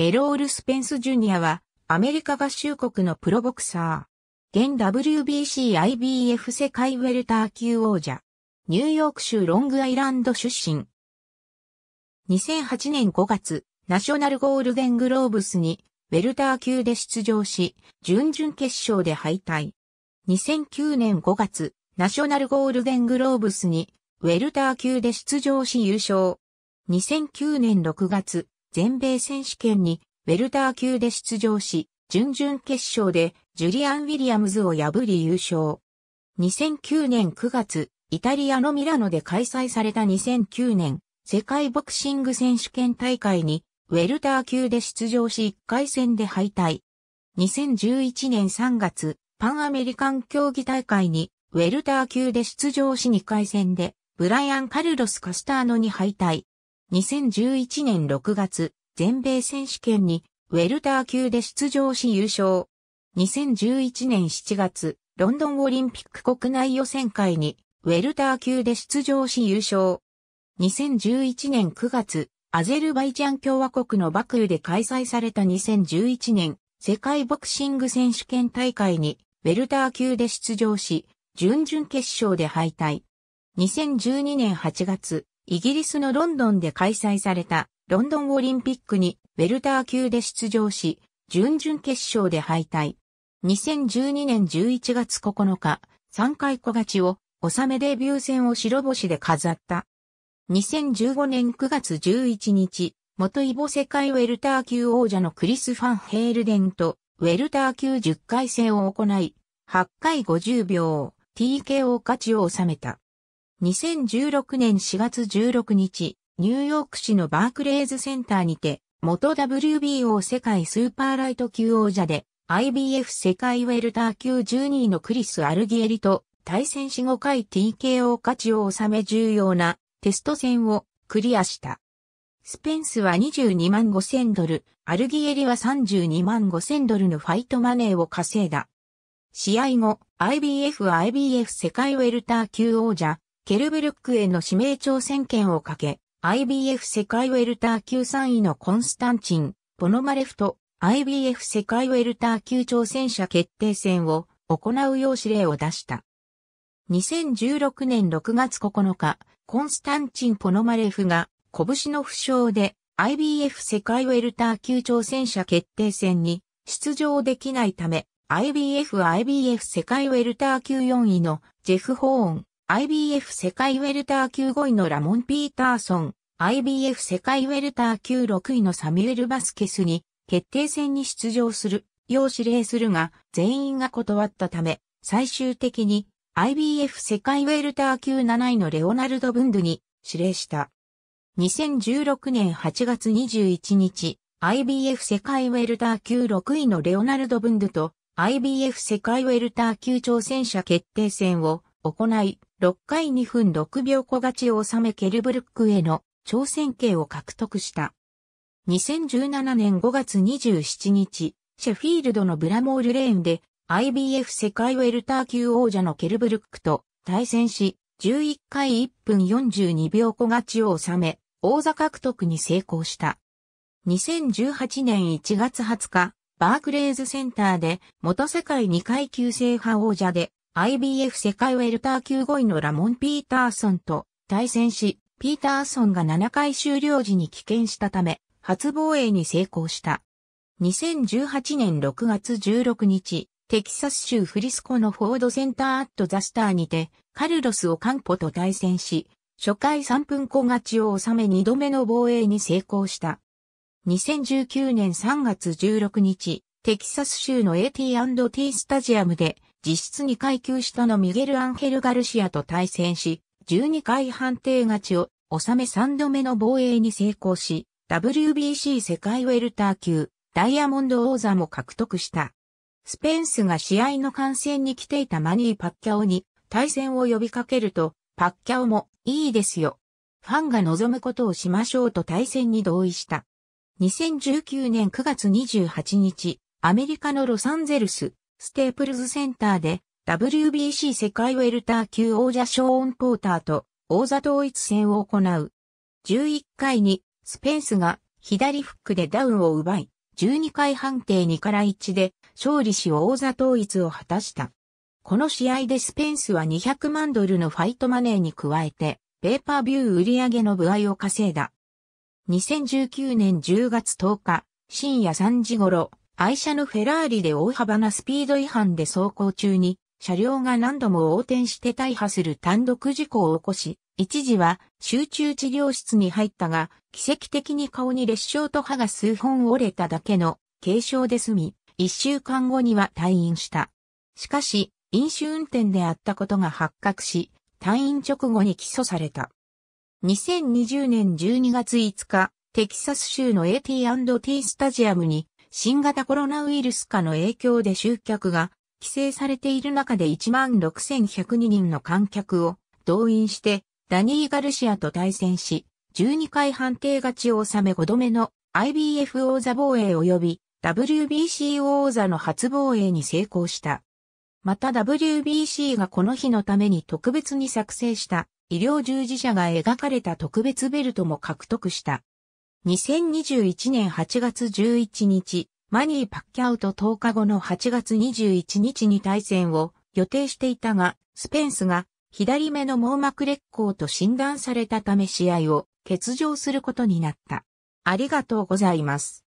エロール・スペンス・ジュニアは、アメリカ合衆国のプロボクサー。現 WBC IBF 世界ウェルター級王者。ニューヨーク州ロングアイランド出身。2008年5月、ナショナルゴールデングローブスに、ウェルター級で出場し、準々決勝で敗退。2009年5月、ナショナルゴールデングローブスに、ウェルター級で出場し優勝。2009年6月、全米選手権にウェルター級で出場し、準々決勝でジュリアン・ウィリアムズを破り優勝。2009年9月、イタリアのミラノで開催された2009年世界ボクシング選手権大会にウェルター級で出場し1回戦で敗退。2011年3月、パンアメリカン競技大会にウェルター級で出場し2回戦でブライアン・カルロス・カスターノに敗退。2011年6月、全米選手権にウェルター級で出場し優勝。2011年7月、ロンドンオリンピック国内予選会にウェルター級で出場し優勝。2011年9月、アゼルバイジャン共和国のバクーで開催された2011年世界ボクシング選手権大会にウェルター級で出場し、準々決勝で敗退。2012年8月、イギリスのロンドンで開催されたロンドンオリンピックにウェルター級で出場し、準々決勝で敗退。2012年11月9日、3回小勝ちを、納めデビュー戦を白星で飾った。2015年9月11日、元イボ世界ウェルター級王者のクリス・ファン・ヘールデンと、ウェルター級10回戦を行い、8回50秒、TKO 勝ちを収めた。2016年4月16日、ニューヨーク市のバークレーズセンターにて、元 WBO 世界スーパーライト級王者で、IBF 世界ウェルター級12位のクリス・アルギエリと対戦し5回 TKO 勝ちを収め重要なテスト戦をクリアした。スペンスは22万5千ドル、アルギエリは32万5千ドルのファイトマネーを稼いだ。試合後、IBF は IBF 世界ウェルター級王者、ケルブルックへの指名挑戦権をかけ、IBF 世界ウェルター級3位のコンスタンチン、ポノマレフと IBF 世界ウェルター級挑戦者決定戦を行うよう指令を出した。2016年6月9日、コンスタンチン・ポノマレフが拳の負傷で IBF 世界ウェルター級挑戦者決定戦に出場できないため、IBF IBF 世界ウェルター級4位のジェフ・ホーン、IBF 世界ウェルター級5位のラモン・ピーターソン、IBF 世界ウェルター級6位のサミュエル・バスケスに決定戦に出場するよう指令するが全員が断ったため最終的に IBF 世界ウェルター級7位のレオナルド・ブンドゥに指令した。2016年8月21日、IBF 世界ウェルター級6位のレオナルド・ブンドゥと IBF 世界ウェルター級挑戦者決定戦を行い、6回2分6秒小勝ちを収めケルブルックへの挑戦権を獲得した。2017年5月27日、シェフィールドのブラモールレーンで IBF 世界ウェルター級王者のケルブルックと対戦し、11回1分42秒小勝ちを収め、王座獲得に成功した。2018年1月20日、バークレーズセンターで元世界2階級制覇王者で IBF 世界ウェルター級5位のラモン・ピーターソンと対戦し、ピーターソンが7回終了時に棄権したため、初防衛に成功した。2018年6月16日、テキサス州フリスコのフォードセンターアットザスターにて、カルロス・オカンポと対戦し、初回3分小勝ちを収め2度目の防衛に成功した。2019年3月16日、テキサス州の AT&T スタジアムで、実質2階級下のミゲル・アンヘル・ガルシアと対戦し、12回判定勝ちを収め3度目の防衛に成功し、WBC 世界ウェルター級ダイヤモンド王座も獲得した。スペンスが試合の観戦に来ていたマニー・パッキャオに対戦を呼びかけると、パッキャオもいいですよ。ファンが望むことをしましょうと対戦に同意した。2019年9月28日、アメリカのロサンゼルス、ステープルズセンターで WBC 世界ウェルター級王者ショーン・ポーターと王座統一戦を行う。11回にスペンスが左フックでダウンを奪い、12回判定2から1で勝利し王座統一を果たした。この試合でスペンスは200万ドルのファイトマネーに加えて、ペーパービュー売上の部合を稼いだ。2019年10月10日、深夜3時頃、愛車のフェラーリで大幅なスピード違反で走行中に、車両が何度も横転して大破する単独事故を起こし、一時は集中治療室に入ったが、奇跡的に顔に裂傷と歯が数本折れただけの軽傷で済み、一週間後には退院した。しかし、飲酒運転であったことが発覚し、退院直後に起訴された。2020年12月5日、テキサス州の AT&T スタジアムに新型コロナウイルス化の影響で集客が規制されている中で16,102人の観客を動員してダニー・ガルシアと対戦し、12回判定勝ちを収め5度目の IBF 王座防衛及び WBC 王座の初防衛に成功した。また WBC がこの日のために特別に作成した医療従事者が描かれた特別ベルトも獲得した。2021年8月11日、マニー・パッキャウと10日後の8月21日に対戦を予定していたが、スペンスが左目の網膜劣行と診断されたため試合を欠場することになった。ありがとうございます。